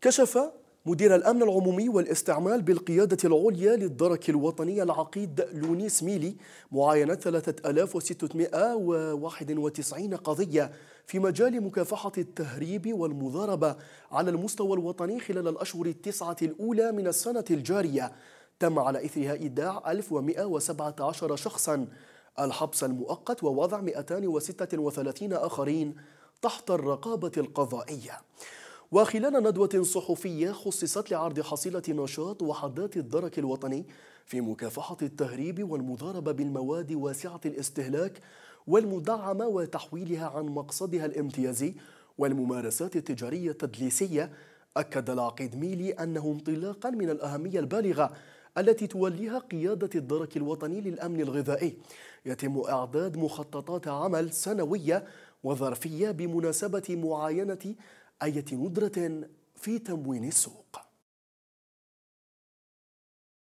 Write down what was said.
كشف مدير الأمن العمومي والاستعمال بالقيادة العليا للدرك الوطني العقيد لونيس ميلي معاينة 3691 قضية في مجال مكافحة التهريب والمضاربة على المستوى الوطني خلال الأشهر التسعة الأولى من السنة الجارية تم على إثرها إيداع 1117 شخصا الحبس المؤقت ووضع 236 آخرين تحت الرقابة القضائية وخلال ندوة صحفية خصصت لعرض حصيلة نشاط وحدات الدرك الوطني في مكافحة التهريب والمضاربة بالمواد واسعة الاستهلاك والمدعمة وتحويلها عن مقصدها الامتيازي والممارسات التجارية التدليسية أكد العقيد ميلي أنه انطلاقا من الأهمية البالغة التي توليها قيادة الدرك الوطني للأمن الغذائي يتم إعداد مخططات عمل سنوية وظرفية بمناسبة معاينة أية ندرة في تموين السوق